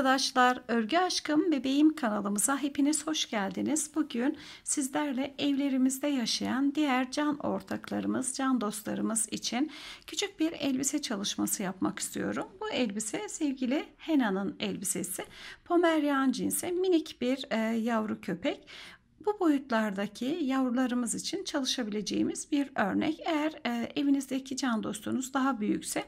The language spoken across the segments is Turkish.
arkadaşlar, Örgü Aşkım Bebeğim kanalımıza hepiniz hoş geldiniz. Bugün sizlerle evlerimizde yaşayan diğer can ortaklarımız, can dostlarımız için küçük bir elbise çalışması yapmak istiyorum. Bu elbise sevgili Hena'nın elbisesi. Pomeryan cinsi minik bir e, yavru köpek. Bu boyutlardaki yavrularımız için çalışabileceğimiz bir örnek. Eğer e, evinizdeki can dostunuz daha büyükse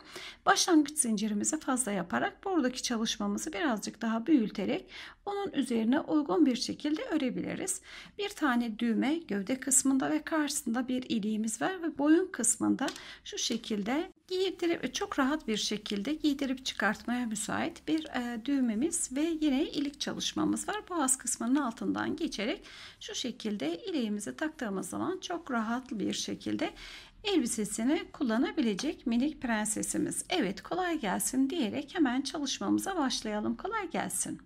başlangıç zincirimizi fazla yaparak buradaki çalışmamızı birazcık daha büyüterek onun üzerine uygun bir şekilde örebiliriz. Bir tane düğme gövde kısmında ve karşısında bir iliğimiz var ve boyun kısmında şu şekilde giydirip e, çok rahat bir şekilde giydirip çıkartmaya müsait bir e, düğmemiz ve yine ilik çalışmamız var. Boğaz kısmının altından geçerek şu şekilde ileğimizi taktığımız zaman çok rahat bir şekilde elbisesini kullanabilecek minik prensesimiz. Evet kolay gelsin diyerek hemen çalışmamıza başlayalım. Kolay gelsin.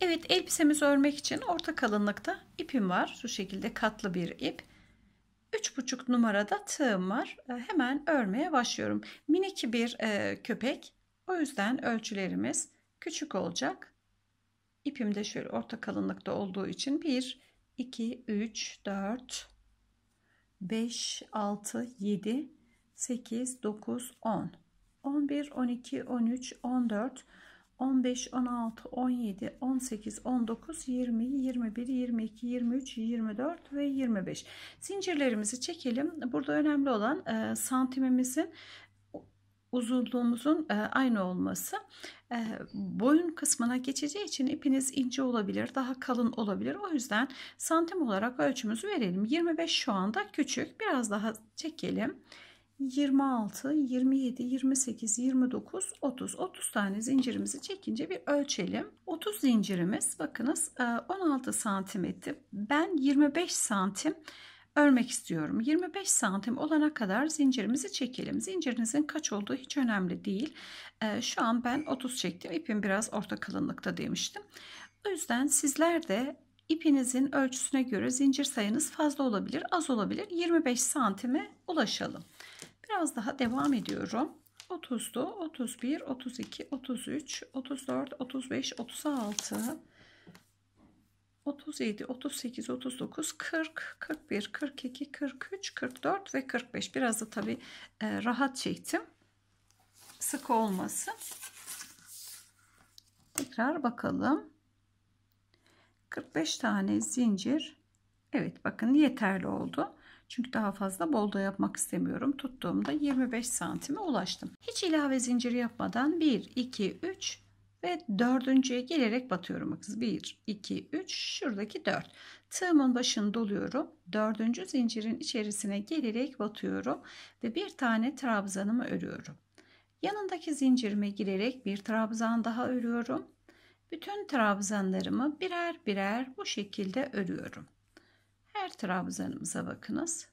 Evet elbisemizi örmek için orta kalınlıkta ipim var. Şu şekilde katlı bir ip. 3,5 numarada tığım var. Ee, hemen örmeye başlıyorum. Minik bir e, köpek. O yüzden ölçülerimiz küçük olacak. İpim de şöyle orta kalınlıkta olduğu için 1, 2, 3, 4, 5, 6, 7, 8, 9, 10, 11, 12, 13, 14, 14. 15, 16, 17, 18, 19, 20, 21, 22, 23, 24 ve 25. Zincirlerimizi çekelim. Burada önemli olan e, santimimizin uzunluğumuzun e, aynı olması. E, boyun kısmına geçeceği için ipiniz ince olabilir, daha kalın olabilir. O yüzden santim olarak ölçümüzü verelim. 25 şu anda küçük. Biraz daha çekelim. 26, 27, 28, 29, 30. 30 tane zincirimizi çekince bir ölçelim. 30 zincirimiz bakınız 16 e, santimetre. Ben 25 santim örmek istiyorum. 25 santim olana kadar zincirimizi çekelim. Zincirinizin kaç olduğu hiç önemli değil. E, şu an ben 30 çektim. İpim biraz orta kalınlıkta demiştim. O yüzden sizler de ipinizin ölçüsüne göre zincir sayınız fazla olabilir, az olabilir. 25 santime ulaşalım. Biraz daha devam ediyorum. 30'du, 31, 32, 33, 34, 35, 36, 37, 38, 39, 40, 41, 42, 43, 44 ve 45. Biraz da tabi e, rahat çektim. Sık olmasın. Tekrar bakalım. 45 tane zincir. Evet bakın yeterli oldu. Çünkü daha fazla bolda yapmak istemiyorum. Tuttuğumda 25 santime ulaştım. Hiç ilave zincir yapmadan 1, 2, 3 ve dördüncüye gelerek batıyorum. Bakın 1, 2, 3 şuradaki 4. Tığımın başını doluyorum. Dördüncü zincirin içerisine gelerek batıyorum ve bir tane trabzanımı örüyorum. Yanındaki zincirime girerek bir trabzan daha örüyorum. Bütün trabzanlarımı birer birer bu şekilde örüyorum. Her trabzanımıza bakınız.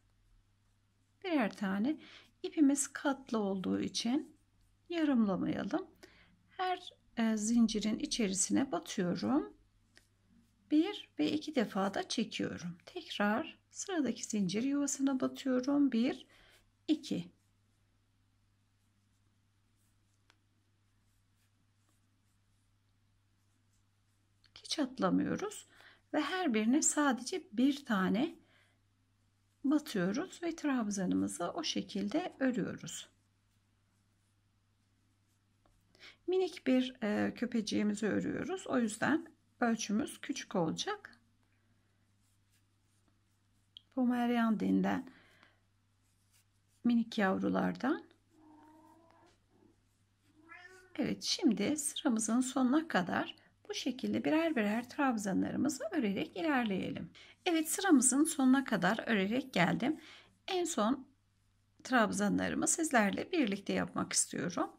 Birer tane ipimiz katlı olduğu için yarımlamayalım. Her e, zincirin içerisine batıyorum. Bir ve iki defa da çekiyorum. Tekrar sıradaki zincir yuvasına batıyorum. Bir, iki. Hiç atlamıyoruz ve her birine sadece bir tane batıyoruz ve trabzanımızı o şekilde örüyoruz. Minik bir e, köpeciğimizi örüyoruz. O yüzden ölçümüz küçük olacak. Pomeryan denilen minik yavrulardan. Evet şimdi sıramızın sonuna kadar bu şekilde birer birer trabzanlarımızı örerek ilerleyelim. Evet sıramızın sonuna kadar örerek geldim. En son trabzanlarımı sizlerle birlikte yapmak istiyorum.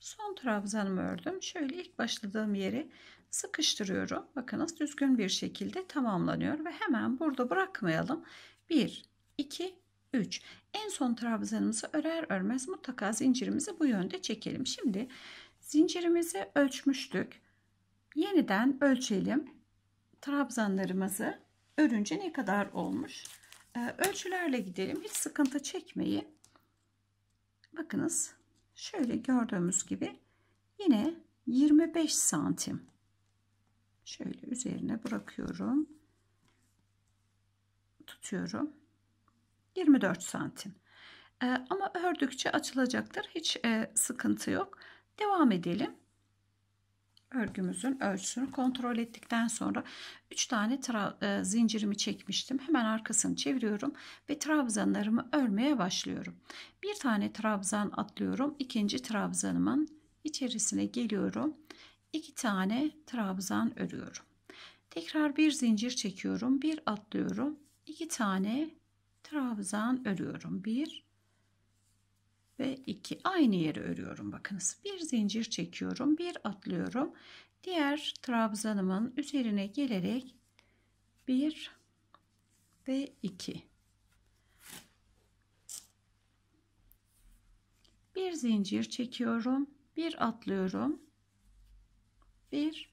Son trabzanımı ördüm. Şöyle ilk başladığım yeri sıkıştırıyorum. Bakınız düzgün bir şekilde tamamlanıyor ve hemen burada bırakmayalım. 1 2 3 En son trabzanımızı örer örmez mutlaka zincirimizi bu yönde çekelim. Şimdi Zincirimizi ölçmüştük. Yeniden ölçelim. Trabzanlarımızı örünce ne kadar olmuş? Ee, ölçülerle gidelim. Hiç sıkıntı çekmeyin. Bakınız şöyle gördüğümüz gibi yine 25 santim. Şöyle üzerine bırakıyorum. Tutuyorum. 24 santim. Ee, ama ördükçe açılacaktır. Hiç e, sıkıntı yok. Devam edelim. Örgümüzün ölçüsünü kontrol ettikten sonra 3 tane e, zincirimi çekmiştim. Hemen arkasını çeviriyorum ve trabzanlarımı örmeye başlıyorum. Bir tane trabzan atlıyorum. ikinci trabzanımın içerisine geliyorum. 2 tane trabzan örüyorum. Tekrar bir zincir çekiyorum. Bir atlıyorum. 2 tane trabzan örüyorum. 1 ve 2 aynı yere örüyorum bakınız bir zincir çekiyorum bir atlıyorum diğer trabzanımın üzerine gelerek 1 ve 2 bir zincir çekiyorum bir atlıyorum bir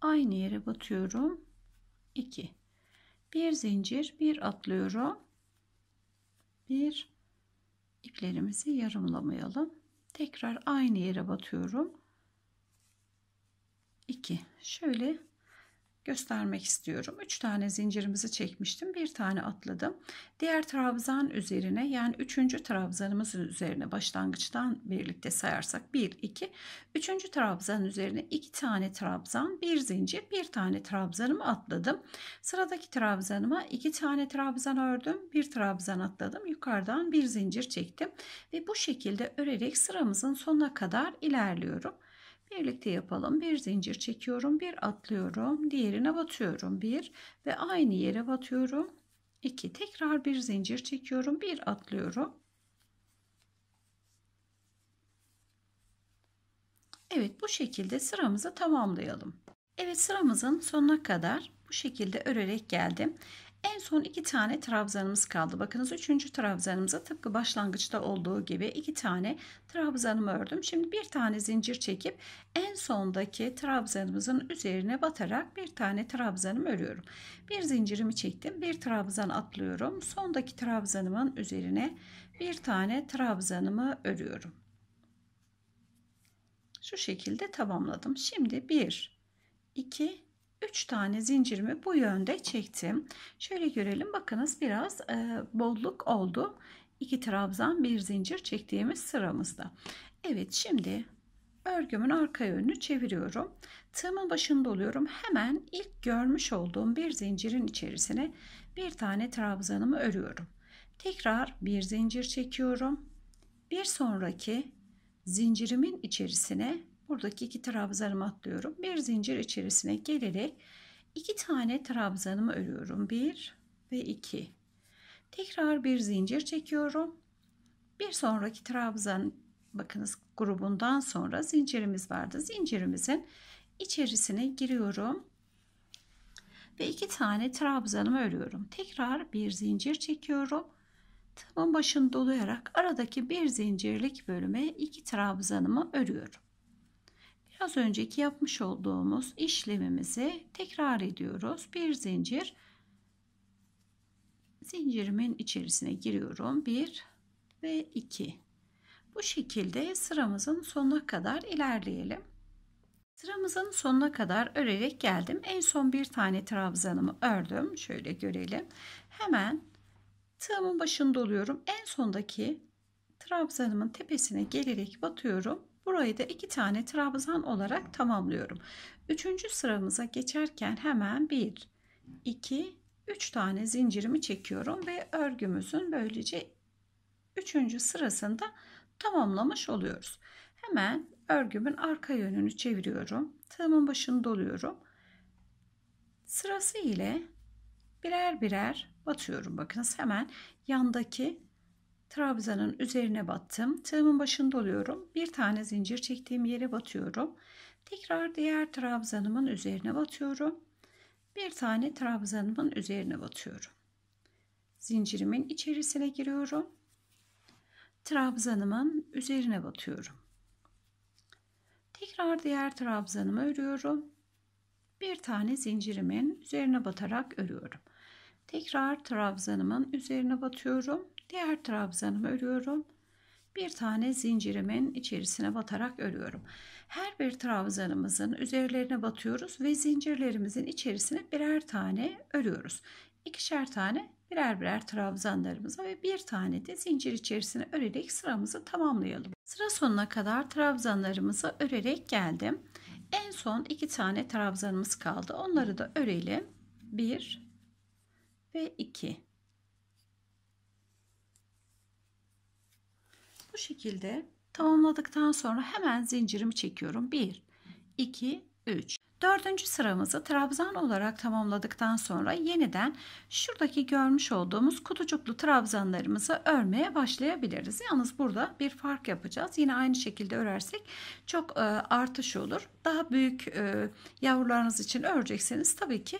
aynı yere batıyorum 2 bir zincir bir atlıyorum bir iplerimizi yarımlamayalım. Tekrar aynı yere batıyorum. 2. Şöyle göstermek istiyorum. 3 tane zincirimizi çekmiştim. Bir tane atladım. Diğer trabzan üzerine yani 3. trabzanımız üzerine başlangıçtan birlikte sayarsak 1 2 3. trabzan üzerine 2 tane trabzan, bir zincir, bir tane trabzanımı atladım. Sıradaki trabzanıma 2 tane trabzan ördüm. Bir trabzan atladım. Yukarıdan bir zincir çektim ve bu şekilde örerek sıramızın sonuna kadar ilerliyorum. Birlikte yapalım. Bir zincir çekiyorum. Bir atlıyorum. Diğerine batıyorum. Bir ve aynı yere batıyorum. iki. tekrar bir zincir çekiyorum. Bir atlıyorum. Evet bu şekilde sıramızı tamamlayalım. Evet sıramızın sonuna kadar bu şekilde örerek geldim. En son iki tane trabzanımız kaldı. Bakınız üçüncü trabzanımıza tıpkı başlangıçta olduğu gibi iki tane trabzanımı ördüm. Şimdi bir tane zincir çekip en sondaki trabzanımızın üzerine batarak bir tane trabzanımı örüyorum. Bir zincirimi çektim. Bir trabzan atlıyorum. Sondaki trabzanımın üzerine bir tane trabzanımı örüyorum. Şu şekilde tamamladım. Şimdi bir, iki. 3 tane zincirimi bu yönde çektim. Şöyle görelim bakınız biraz e, bolluk oldu. 2 trabzan bir zincir çektiğimiz sıramızda. Evet şimdi örgümün arka yönünü çeviriyorum. Tığımın başında oluyorum. Hemen ilk görmüş olduğum bir zincirin içerisine bir tane trabzanımı örüyorum. Tekrar bir zincir çekiyorum. Bir sonraki zincirimin içerisine buradaki iki trabzanımı atlıyorum. Bir zincir içerisine gelerek iki tane trabzanımı örüyorum. Bir ve iki. Tekrar bir zincir çekiyorum. Bir sonraki trabzan bakınız grubundan sonra zincirimiz vardı. Zincirimizin içerisine giriyorum. Ve iki tane trabzanımı örüyorum. Tekrar bir zincir çekiyorum tığımın başını dolayarak aradaki bir zincirlik bölüme iki trabzanımı örüyorum biraz önceki yapmış olduğumuz işlemimizi tekrar ediyoruz. Bir zincir zincirimin içerisine giriyorum. 1 ve 2. Bu şekilde sıramızın sonuna kadar ilerleyelim. Sıramızın sonuna kadar örerek geldim. En son bir tane trabzanımı ördüm. Şöyle görelim. Hemen tığımın başında oluyorum. En sondaki trabzanımın tepesine gelerek batıyorum Burayı da iki tane trabzan olarak tamamlıyorum. Üçüncü sıramıza geçerken hemen bir, iki, üç tane zincirimi çekiyorum ve örgümüzün böylece üçüncü sırasında tamamlamış oluyoruz. Hemen örgümün arka yönünü çeviriyorum. Tığımın başını doluyorum. Sırası ile birer birer batıyorum. Bakınız hemen yandaki trabzanın üzerine battım. Tığımın başında oluyorum. Bir tane zincir çektiğim yere batıyorum. Tekrar diğer trabzanımın üzerine batıyorum. Bir tane trabzanımın üzerine batıyorum. Zincirimin içerisine giriyorum. Trabzanımın üzerine batıyorum. Tekrar diğer trabzanımı örüyorum. Bir tane zincirimin üzerine batarak örüyorum. Tekrar trabzanımın üzerine batıyorum Diğer trabzanımı örüyorum. Bir tane zincirimin içerisine batarak örüyorum. Her bir trabzanımızın üzerlerine batıyoruz ve zincirlerimizin içerisine birer tane örüyoruz. İkişer tane birer birer trabzanlarımıza ve bir tane de zincir içerisine örerek sıramızı tamamlayalım. Sıra sonuna kadar trabzanlarımızı örerek geldim. En son iki tane trabzanımız kaldı. Onları da örelim. 1 ve 2 bu şekilde tamamladıktan sonra hemen zincirimi çekiyorum. 1, 2, 3. Dördüncü sıramızı trabzan olarak tamamladıktan sonra yeniden şuradaki görmüş olduğumuz kutucuklu trabzanlarımızı örmeye başlayabiliriz. Yalnız burada bir fark yapacağız. Yine aynı şekilde örersek çok e, artış olur. Daha büyük e, yavrularınız için örecekseniz tabii ki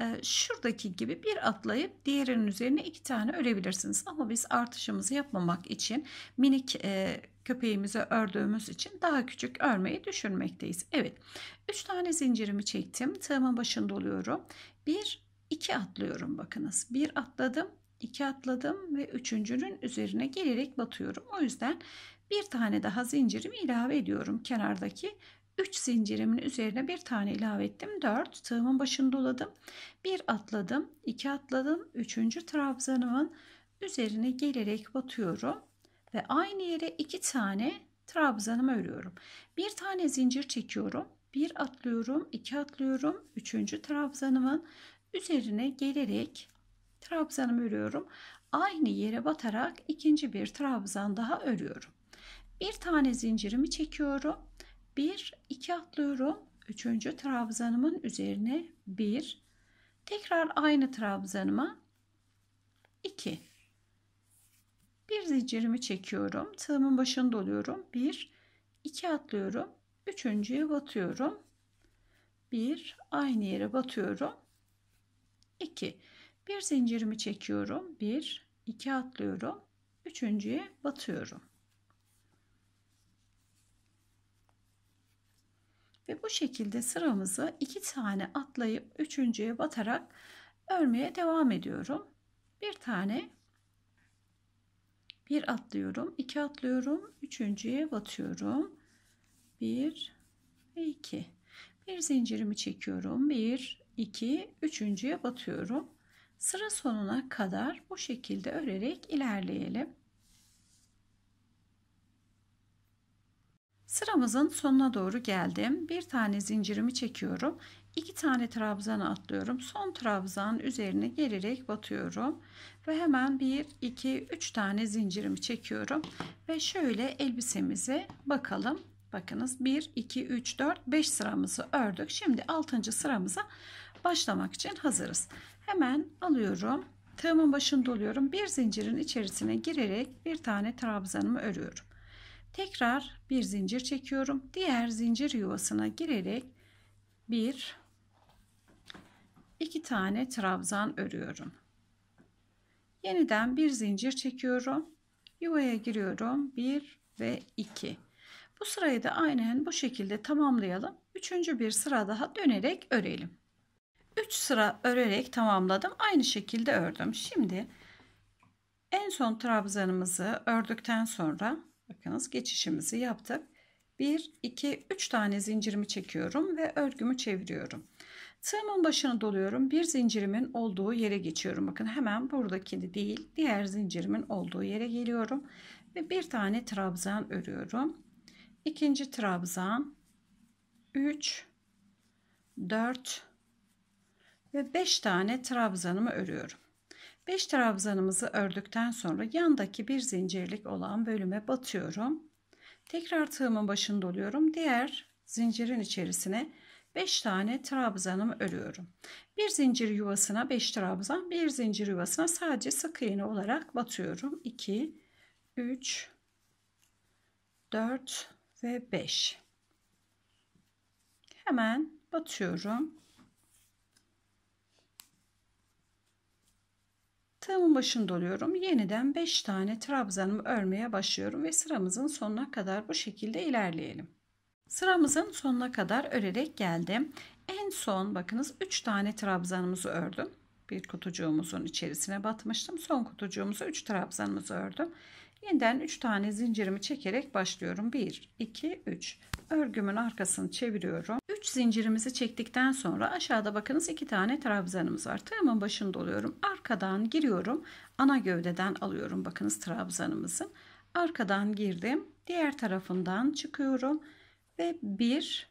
ee, şuradaki gibi bir atlayıp diğerinin üzerine iki tane örebilirsiniz. Ama biz artışımızı yapmamak için minik e, köpeğimize ördüğümüz için daha küçük örmeyi düşünmekteyiz. Evet 3 tane zincirimi çektim. Tığımın başında oluyorum. 1 2 atlıyorum bakınız. 1 atladım 2 atladım ve üçüncünün üzerine gelerek batıyorum. O yüzden bir tane daha zincirimi ilave ediyorum kenardaki 3 zincirimin üzerine bir tane ilave ettim. 4 tığımın başını doladım. 1 atladım. 2 atladım. 3. trabzanımın üzerine gelerek batıyorum. Ve aynı yere 2 tane trabzanımı örüyorum. Bir tane zincir çekiyorum. 1 atlıyorum. 2 atlıyorum. 3. trabzanımın üzerine gelerek trabzanımı örüyorum. Aynı yere batarak ikinci bir trabzan daha örüyorum. Bir tane zincirimi çekiyorum 1, 2 atlıyorum. Üçüncü trabzanımın üzerine 1. Tekrar aynı trabzanıma 2. Bir zincirimi çekiyorum. Tığımın başında doluyorum 1, 2 atlıyorum. Üçüncüye batıyorum. 1, aynı yere batıyorum. 2. Bir zincirimi çekiyorum. 1, 2 atlıyorum. Üçüncüye batıyorum. Ve bu şekilde sıramızı iki tane atlayıp üçüncüye batarak örmeye devam ediyorum. Bir tane bir atlıyorum, iki atlıyorum, üçüncüye batıyorum. Bir ve iki. Bir zincirimi çekiyorum. Bir, iki, üçüncüye batıyorum. Sıra sonuna kadar bu şekilde örerek ilerleyelim. Sıramızın sonuna doğru geldim. Bir tane zincirimi çekiyorum. İki tane trabzan atlıyorum. Son trabzan üzerine gelerek batıyorum. Ve hemen bir, iki, üç tane zincirimi çekiyorum. Ve şöyle elbisemize bakalım. Bakınız 1, 2, 3, 4, 5 sıramızı ördük. Şimdi 6. sıramıza başlamak için hazırız. Hemen alıyorum. Tığımın başını doluyorum. Bir zincirin içerisine girerek bir tane trabzanımı örüyorum. Tekrar bir zincir çekiyorum. Diğer zincir yuvasına girerek bir iki tane trabzan örüyorum. Yeniden bir zincir çekiyorum. Yuvaya giriyorum. 1 ve 2. Bu sırayı da aynen bu şekilde tamamlayalım. Üçüncü bir sıra daha dönerek örelim. 3 sıra örerek tamamladım. Aynı şekilde ördüm. Şimdi en son trabzanımızı ördükten sonra Bakınız geçişimizi yaptık. 1, 2, 3 tane zincirimi çekiyorum ve örgümü çeviriyorum. Tığımın başını doluyorum. Bir zincirimin olduğu yere geçiyorum. Bakın hemen buradaki değil diğer zincirimin olduğu yere geliyorum. Ve bir tane trabzan örüyorum. İkinci trabzan 3 4 ve 5 tane trabzanımı örüyorum. 5 trabzanımızı ördükten sonra yandaki bir zincirlik olan bölüme batıyorum. Tekrar tığımın başını doluyorum. Diğer zincirin içerisine 5 tane trabzanımı örüyorum. Bir zincir yuvasına 5 trabzan, bir zincir yuvasına sadece sık iğne olarak batıyorum. 2 3 4 ve 5. Hemen batıyorum. tığımın başında doluyorum. Yeniden 5 tane trabzanımı örmeye başlıyorum ve sıramızın sonuna kadar bu şekilde ilerleyelim. Sıramızın sonuna kadar örerek geldim. En son bakınız 3 tane trabzanımızı ördüm. Bir kutucuğumuzun içerisine batmıştım. Son kutucuğumuzu 3 trabzanımızı ördüm. Yeniden 3 tane zincirimi çekerek başlıyorum. 1, 2, 3 örgümün arkasını çeviriyorum. 3 zincirimizi çektikten sonra aşağıda bakınız 2 tane trabzanımız var. Tığımın başını doluyorum. Arkadan giriyorum. Ana gövdeden alıyorum bakınız trabzanımızın. Arkadan girdim. Diğer tarafından çıkıyorum ve 1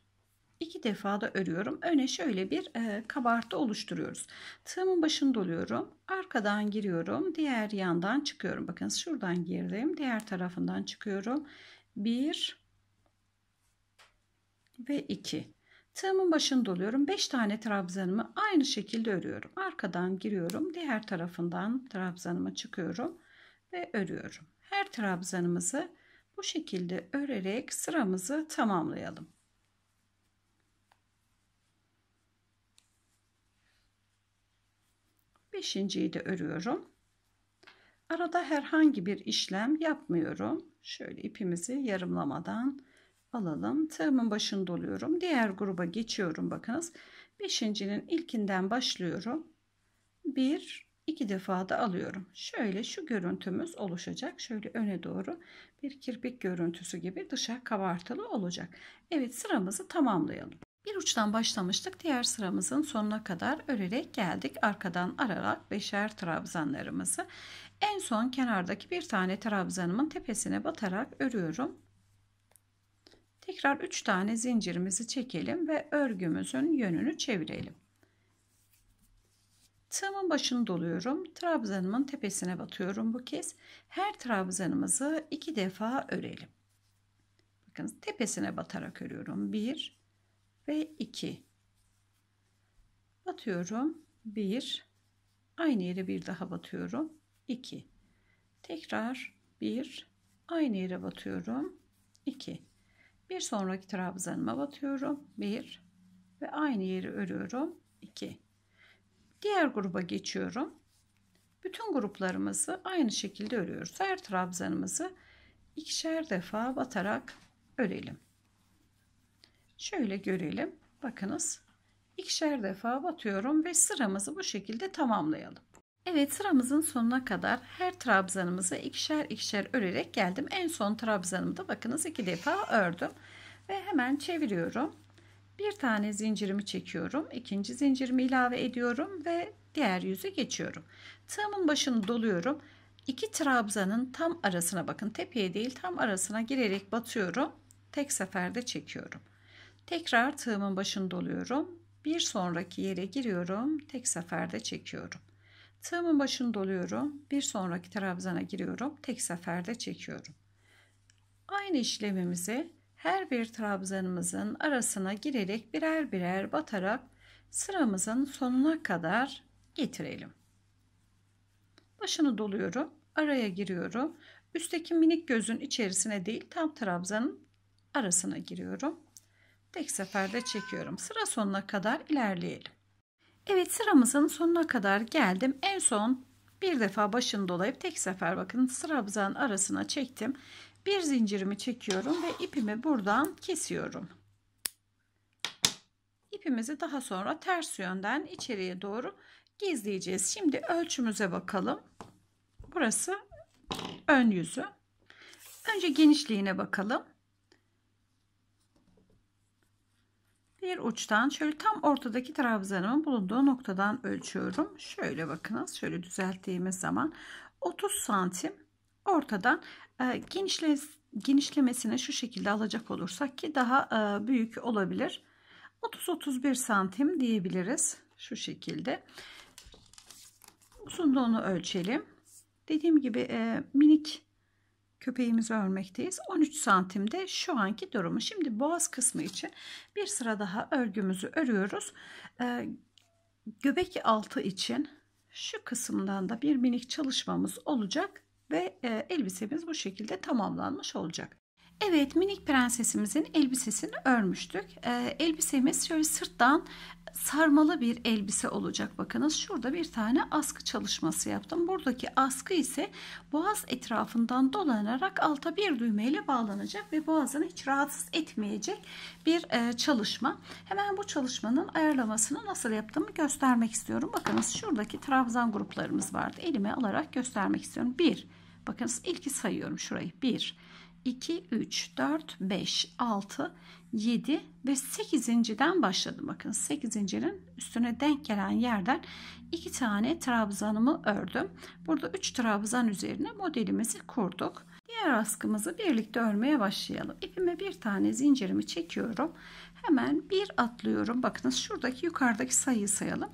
iki defa da örüyorum. Öne şöyle bir e, kabartı oluşturuyoruz. Tığımın başını doluyorum. Arkadan giriyorum. Diğer yandan çıkıyorum. Bakın şuradan girdim. Diğer tarafından çıkıyorum. 1 ve 2. Tığımın başını doluyorum. 5 tane trabzanımı aynı şekilde örüyorum. Arkadan giriyorum. Diğer tarafından trabzanıma çıkıyorum ve örüyorum. Her trabzanımızı bu şekilde örerek sıramızı tamamlayalım. Beşinciyi de örüyorum. Arada herhangi bir işlem yapmıyorum. Şöyle ipimizi yarımlamadan alalım. Tığımın başını doluyorum. Diğer gruba geçiyorum. Bakınız. Beşincinin ilkinden başlıyorum. Bir, iki defa da alıyorum. Şöyle şu görüntümüz oluşacak. Şöyle öne doğru bir kirpik görüntüsü gibi dışa kabartılı olacak. Evet sıramızı tamamlayalım. Bir uçtan başlamıştık. Diğer sıramızın sonuna kadar örerek geldik. Arkadan ararak beşer trabzanlarımızı en son kenardaki bir tane trabzanımın tepesine batarak örüyorum. Tekrar 3 tane zincirimizi çekelim ve örgümüzün yönünü çevirelim. Tığımın başını doluyorum. Trabzanımın tepesine batıyorum bu kez. Her trabzanımızı iki defa örelim. Bakın tepesine batarak örüyorum. 1 ve 2. Batıyorum. 1. Aynı yere bir daha batıyorum. 2. Tekrar 1. Aynı yere batıyorum. 2. Bir sonraki trabzanıma batıyorum. 1 ve aynı yeri örüyorum. 2. Diğer gruba geçiyorum. Bütün gruplarımızı aynı şekilde örüyoruz. Her trabzanımızı ikişer defa batarak örelim. Şöyle görelim. Bakınız ikişer defa batıyorum ve sıramızı bu şekilde tamamlayalım. Evet sıramızın sonuna kadar her trabzanımızı ikişer ikişer örerek geldim. En son trabzanımı da bakınız iki defa ördüm. Ve hemen çeviriyorum. Bir tane zincirimi çekiyorum. ikinci zincirimi ilave ediyorum ve diğer yüzü geçiyorum. Tığımın başını doluyorum. İki trabzanın tam arasına bakın tepeye değil tam arasına girerek batıyorum. Tek seferde çekiyorum. Tekrar tığımın başını doluyorum. Bir sonraki yere giriyorum. Tek seferde çekiyorum. Tığımın başını doluyorum. Bir sonraki trabzana giriyorum. Tek seferde çekiyorum. Aynı işlemimizi her bir trabzanımızın arasına girerek birer birer batarak sıramızın sonuna kadar getirelim. Başını doluyorum. Araya giriyorum. Üstteki minik gözün içerisine değil tam trabzanın arasına giriyorum. Tek seferde çekiyorum. Sıra sonuna kadar ilerleyelim. Evet sıramızın sonuna kadar geldim. En son bir defa başını dolayıp tek sefer bakın sıramızın arasına çektim. Bir zincirimi çekiyorum ve ipimi buradan kesiyorum. İpimizi daha sonra ters yönden içeriye doğru gizleyeceğiz. Şimdi ölçümüze bakalım. Burası ön yüzü. Önce genişliğine bakalım. Bir uçtan şöyle tam ortadaki trabzanımın bulunduğu noktadan ölçüyorum. Şöyle bakınız. Şöyle düzelttiğimiz zaman 30 santim ortadan e, genişle, genişlemesine şu şekilde alacak olursak ki daha e, büyük olabilir. 30-31 santim diyebiliriz. Şu şekilde. Uzunluğunu ölçelim. Dediğim gibi e, minik köpeğimizi örmekteyiz. 13 santimde şu anki durumu. Şimdi boğaz kısmı için bir sıra daha örgümüzü örüyoruz. Ee, göbek altı için şu kısımdan da bir minik çalışmamız olacak ve e, elbisemiz bu şekilde tamamlanmış olacak. Evet minik prensesimizin elbisesini örmüştük. Ee, elbisemiz şöyle sırttan sarmalı bir elbise olacak. Bakınız şurada bir tane askı çalışması yaptım. Buradaki askı ise boğaz etrafından dolanarak alta bir düğmeyle bağlanacak ve boğazını hiç rahatsız etmeyecek bir e, çalışma. Hemen bu çalışmanın ayarlamasını nasıl yaptığımı göstermek istiyorum. Bakınız şuradaki trabzan gruplarımız vardı. Elime alarak göstermek istiyorum. 1 Bakınız ilki sayıyorum şurayı. 1 2, 3, 4, 5, 6, 7 ve 8.den başladım. Bakın 8.nin üstüne denk gelen yerden 2 tane trabzanımı ördüm. Burada 3 trabzan üzerine modelimizi kurduk. Diğer askımızı birlikte örmeye başlayalım. İpime bir tane zincirimi çekiyorum. Hemen bir atlıyorum. Bakınız şuradaki yukarıdaki sayıyı sayalım.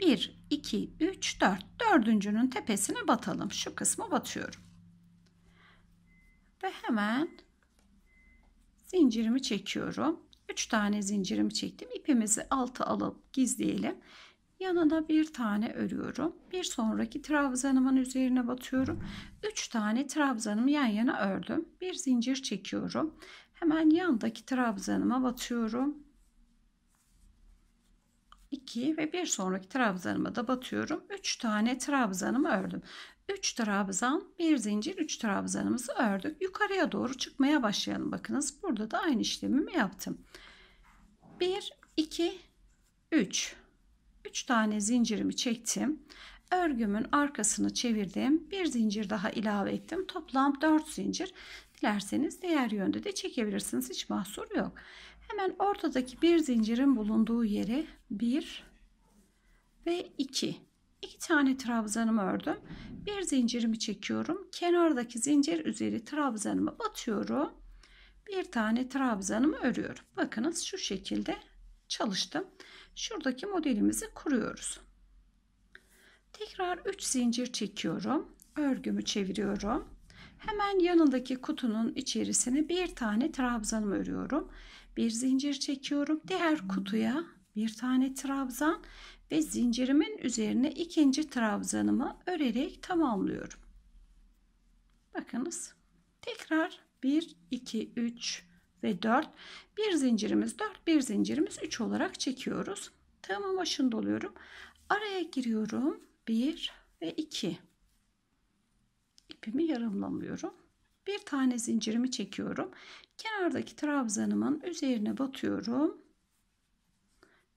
1, 2, 3, 4. Dördüncünün tepesine batalım. Şu kısmı batıyorum. Ve hemen zincirimi çekiyorum. 3 tane zincirimi çektim. İpimizi altı alıp gizleyelim. Yanına bir tane örüyorum. Bir sonraki trabzanımın üzerine batıyorum. 3 tane trabzanımı yan yana ördüm. Bir zincir çekiyorum. Hemen yandaki trabzanıma batıyorum. 2 ve bir sonraki trabzanıma da batıyorum. 3 tane trabzanımı ördüm. 3 trabzan, bir zincir 3 trabzanımızı ördük. Yukarıya doğru çıkmaya başlayalım. Bakınız burada da aynı işlemimi yaptım. 1 2 3 3 tane zincirimi çektim. Örgümün arkasını çevirdim. Bir zincir daha ilave ettim. Toplam 4 zincir. Dilerseniz diğer yönde de çekebilirsiniz. Hiç mahsur yok. Hemen ortadaki bir zincirin bulunduğu yere 1 ve 2 iki tane trabzanımı ördüm. Bir zincirimi çekiyorum. Kenardaki zincir üzeri trabzanımı batıyorum. Bir tane trabzanımı örüyorum. Bakınız şu şekilde çalıştım. Şuradaki modelimizi kuruyoruz. Tekrar 3 zincir çekiyorum. Örgümü çeviriyorum. Hemen yanındaki kutunun içerisine bir tane trabzanımı örüyorum. Bir zincir çekiyorum. Diğer kutuya bir tane trabzan ve zincirimin üzerine ikinci trabzanımı örerek tamamlıyorum. Bakınız. Tekrar 1, 2, 3 ve 4. Bir zincirimiz 4, bir zincirimiz 3 olarak çekiyoruz. Tığımın başını oluyorum. Araya giriyorum. 1 ve 2. İpimi yarımlamıyorum. Bir tane zincirimi çekiyorum. Kenardaki trabzanımın üzerine batıyorum.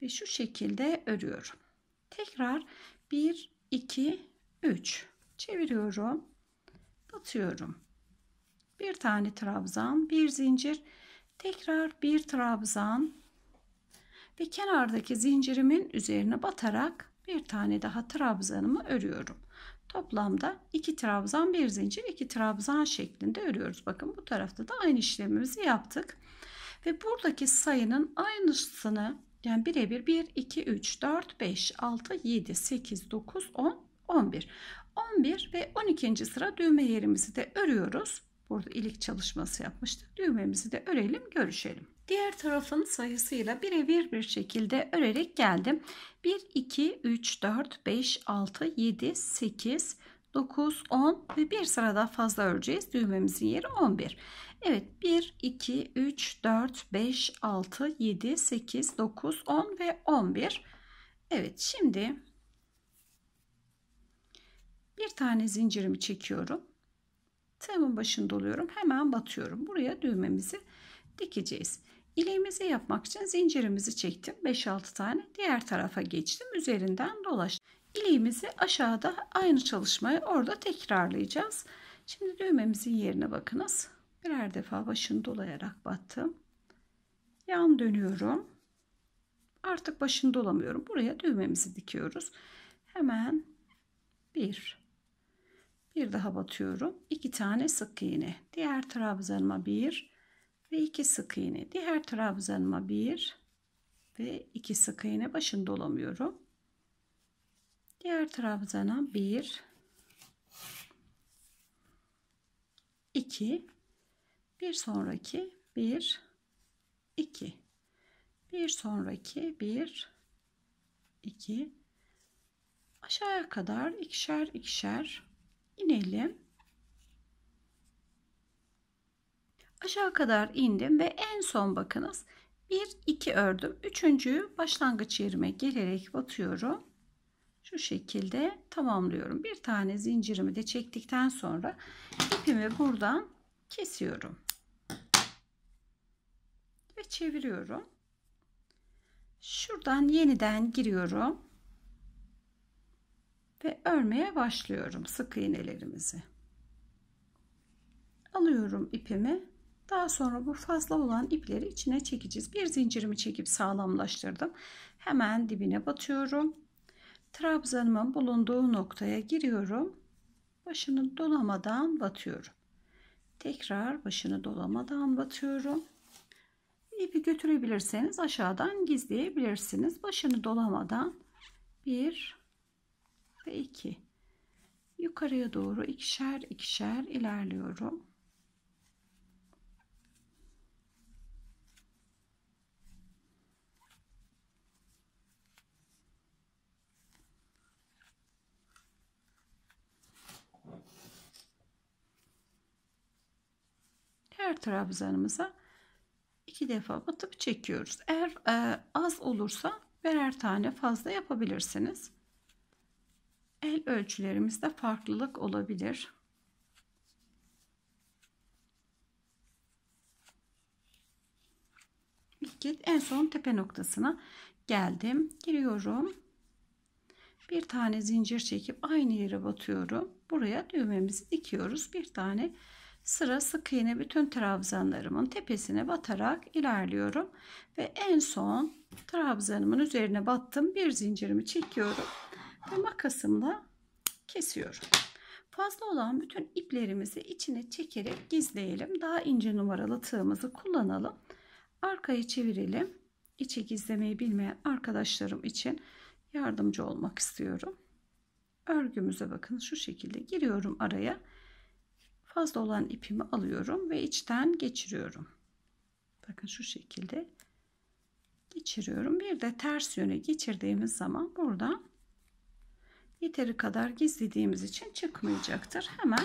Ve şu şekilde örüyorum. Tekrar 1, 2, 3 çeviriyorum. Batıyorum. Bir tane trabzan, bir zincir. Tekrar bir trabzan ve kenardaki zincirimin üzerine batarak bir tane daha trabzanımı örüyorum. Toplamda iki trabzan, bir zincir, iki trabzan şeklinde örüyoruz. Bakın bu tarafta da aynı işlemimizi yaptık. Ve buradaki sayının aynısını yani birebir 1, 2, 3, 4, 5, 6, 7, 8, 9, 10, 11. 11 ve 12. sıra düğme yerimizi de örüyoruz. Burada ilik çalışması yapmıştık. Düğmemizi de örelim, görüşelim. Diğer tarafın sayısıyla birebir bir şekilde örerek geldim. 1, 2, 3, 4, 5, 6, 7, 8, 9, 10 ve bir sıra daha fazla öreceğiz. Düğmemizin yeri 11. Evet 1, 2, 3, 4, 5, 6, 7, 8, 9, 10 ve 11. Evet şimdi bir tane zincirimi çekiyorum. Tığımın başını doluyorum, Hemen batıyorum. Buraya düğmemizi dikeceğiz. İleğimizi yapmak için zincirimizi çektim. 5-6 tane diğer tarafa geçtim. Üzerinden dolaş. İleğimizi aşağıda aynı çalışmayı orada tekrarlayacağız. Şimdi düğmemizin yerine bakınız. Birer defa başını dolayarak battım. Yan dönüyorum. Artık başını dolamıyorum. Buraya düğmemizi dikiyoruz. Hemen bir, bir daha batıyorum. iki tane sık iğne. Diğer trabzanıma bir ve iki sık iğne. Diğer trabzanıma bir ve iki sık iğne. Başını dolamıyorum. Diğer trabzana bir, iki bir sonraki bir iki Bir sonraki bir iki Aşağıya kadar ikişer ikişer inelim. Aşağı kadar indim ve en son bakınız 1 2 ördüm. Üçüncüyü başlangıç yerime gelerek batıyorum şu şekilde tamamlıyorum. Bir tane zincirimi de çektikten sonra ipimi buradan kesiyorum çeviriyorum. Şuradan yeniden giriyorum. Ve örmeye başlıyorum sık iğnelerimizi. Alıyorum ipimi. Daha sonra bu fazla olan ipleri içine çekeceğiz. Bir zincirimi çekip sağlamlaştırdım. Hemen dibine batıyorum. Trabzanımın bulunduğu noktaya giriyorum. Başını dolamadan batıyorum. Tekrar başını dolamadan batıyorum ipi götürebilirseniz aşağıdan gizleyebilirsiniz. Başını dolamadan 1 ve 2 yukarıya doğru ikişer ikişer ilerliyorum. Her trabzanımıza iki defa batıp çekiyoruz. Eğer e, az olursa birer tane fazla yapabilirsiniz. El ölçülerimizde farklılık olabilir. İki, en son tepe noktasına geldim. Giriyorum. Bir tane zincir çekip aynı yere batıyorum. Buraya düğmemizi dikiyoruz. Bir tane sıra sık iğne bütün trabzanlarımın tepesine batarak ilerliyorum ve en son trabzanımın üzerine battım bir zincirimi çekiyorum ve makasımla kesiyorum fazla olan bütün iplerimizi içine çekerek gizleyelim daha ince numaralı tığımızı kullanalım arkaya çevirelim içi gizlemeyi bilmeyen arkadaşlarım için yardımcı olmak istiyorum örgümüze bakın şu şekilde giriyorum araya Fazla olan ipimi alıyorum ve içten geçiriyorum. Bakın şu şekilde geçiriyorum. Bir de ters yöne geçirdiğimiz zaman buradan yeteri kadar gizlediğimiz için çıkmayacaktır. Hemen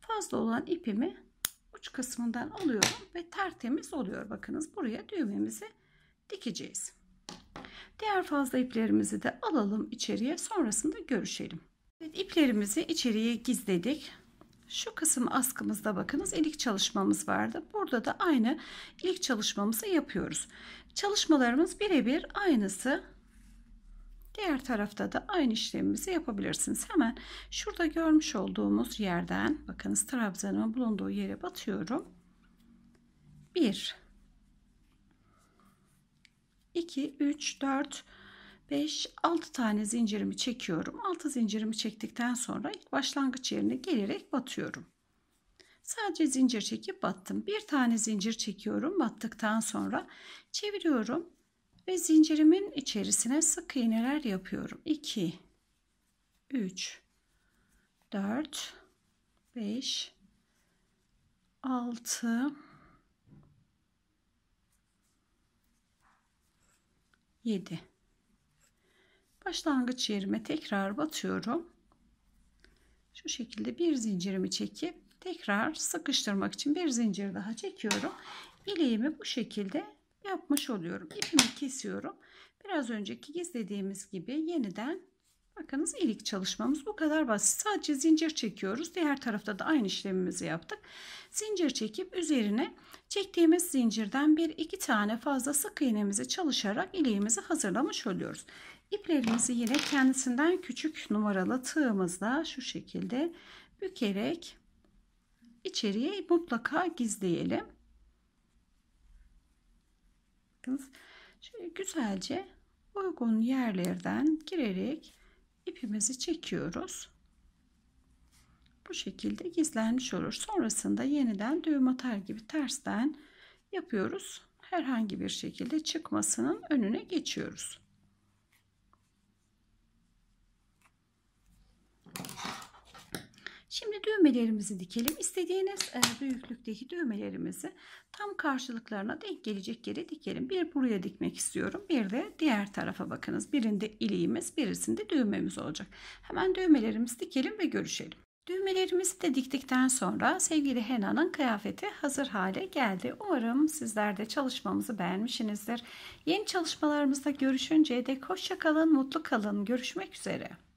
fazla olan ipimi uç kısmından alıyorum ve tertemiz oluyor. Bakınız buraya düğmemizi dikeceğiz. Diğer fazla iplerimizi de alalım içeriye sonrasında görüşelim. Evet, iplerimizi içeriye gizledik. Şu kısım askımızda bakınız ilk çalışmamız vardı. Burada da aynı ilk çalışmamızı yapıyoruz. Çalışmalarımız birebir aynısı. Diğer tarafta da aynı işlemimizi yapabilirsiniz. Hemen şurada görmüş olduğumuz yerden bakınız trabzanımın bulunduğu yere batıyorum. 1 2 3 4 5, 6 tane zincirimi çekiyorum. 6 zincirimi çektikten sonra ilk başlangıç yerine gelerek batıyorum. Sadece zincir çekip battım. Bir tane zincir çekiyorum. Battıktan sonra çeviriyorum ve zincirimin içerisine sık iğneler yapıyorum. 2 3 4 5 6 7 Başlangıç yerime tekrar batıyorum. Şu şekilde bir zincirimi çekip tekrar sıkıştırmak için bir zincir daha çekiyorum. İleğimi bu şekilde yapmış oluyorum. İpimi kesiyorum. Biraz önceki gizlediğimiz gibi yeniden bakınız ilik çalışmamız bu kadar basit. Sadece zincir çekiyoruz. Diğer tarafta da aynı işlemimizi yaptık. Zincir çekip üzerine çektiğimiz zincirden bir iki tane fazla sık iğnemizi çalışarak ileğimizi hazırlamış oluyoruz. İplerimizi yine kendisinden küçük numaralı tığımızla şu şekilde bükerek içeriye mutlaka gizleyelim. Bakınız şöyle güzelce uygun yerlerden girerek ipimizi çekiyoruz. Bu şekilde gizlenmiş olur. Sonrasında yeniden düğüm atar gibi tersten yapıyoruz. Herhangi bir şekilde çıkmasının önüne geçiyoruz. Şimdi düğmelerimizi dikelim. İstediğiniz e, büyüklükteki düğmelerimizi tam karşılıklarına denk gelecek yere dikelim. Bir buraya dikmek istiyorum. Bir de diğer tarafa bakınız. Birinde iliğimiz, birisinde düğmemiz olacak. Hemen düğmelerimizi dikelim ve görüşelim. Düğmelerimizi de diktikten sonra sevgili Hena'nın kıyafeti hazır hale geldi. Umarım sizler de çalışmamızı beğenmişsinizdir. Yeni çalışmalarımızda görüşünceye dek hoşça kalın, mutlu kalın. Görüşmek üzere.